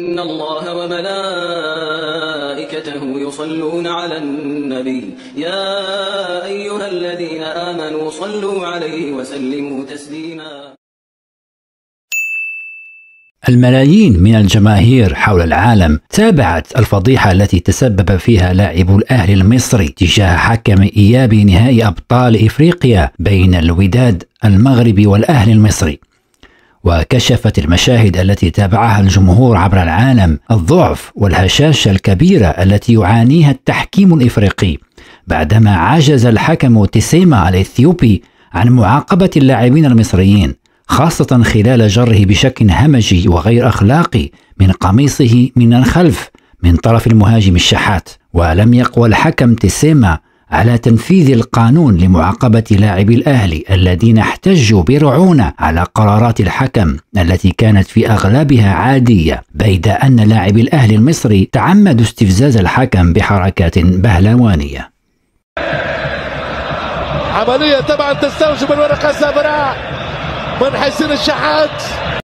إن الله وملائكته يصلون على النبي يا أيها الذين آمنوا صلوا عليه وسلموا تسليما الملايين من الجماهير حول العالم تابعت الفضيحة التي تسبب فيها لاعب الأهلي المصري تجاه حكم إياب نهائي أبطال إفريقيا بين الوداد المغربي والأهلي المصري وكشفت المشاهد التي تابعها الجمهور عبر العالم الضعف والهشاشه الكبيره التي يعانيها التحكيم الافريقي بعدما عجز الحكم تسيما الاثيوبي عن معاقبه اللاعبين المصريين خاصه خلال جره بشكل همجي وغير اخلاقي من قميصه من الخلف من طرف المهاجم الشحات ولم يقوى الحكم تسيما على تنفيذ القانون لمعاقبة لاعبي الأهلي الذين احتجوا برعونة على قرارات الحكم التي كانت في أغلبها عادية بيد أن لاعبي الأهلي المصري تعمد استفزاز الحكم بحركات بهلوانية عملية طبعا تستوجب الورقة الزبراء من حسين الشحات